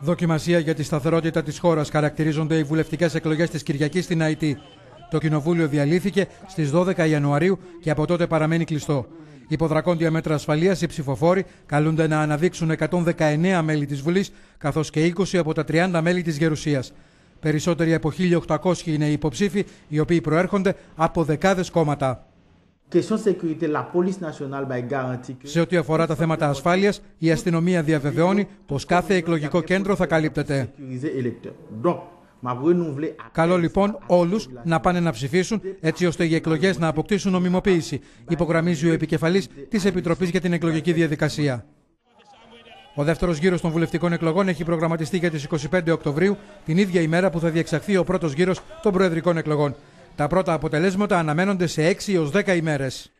Δοκιμασία για τη σταθερότητα της χώρας χαρακτηρίζονται οι βουλευτικές εκλογές της Κυριακής στην Αιτή. Το κοινοβούλιο διαλύθηκε στις 12 Ιανουαρίου και από τότε παραμένει κλειστό. δρακόντια μέτρα ασφαλείας, οι ψηφοφόροι καλούνται να αναδείξουν 119 μέλη της Βουλής, καθώς και 20 από τα 30 μέλη της Γερουσίας. Περισσότεροι από 1.800 είναι οι υποψήφοι, οι οποίοι προέρχονται από δεκάδες κόμματα. Σε ό,τι αφορά τα θέματα ασφάλειας, η αστυνομία διαβεβαιώνει πως κάθε εκλογικό κέντρο θα καλύπτεται. Καλό λοιπόν όλους να πάνε να ψηφίσουν έτσι ώστε οι εκλογές να αποκτήσουν νομιμοποίηση, υπογραμμίζει ο επικεφαλής της Επιτροπής για την Εκλογική Διαδικασία. Ο δεύτερος γύρος των βουλευτικών εκλογών έχει προγραμματιστεί για τις 25 Οκτωβρίου, την ίδια ημέρα που θα διεξαχθεί ο πρώτος γύρος των προεδρικών εκλογών. Τα πρώτα αποτελέσματα αναμένονται σε 6 έως 10 ημέρες.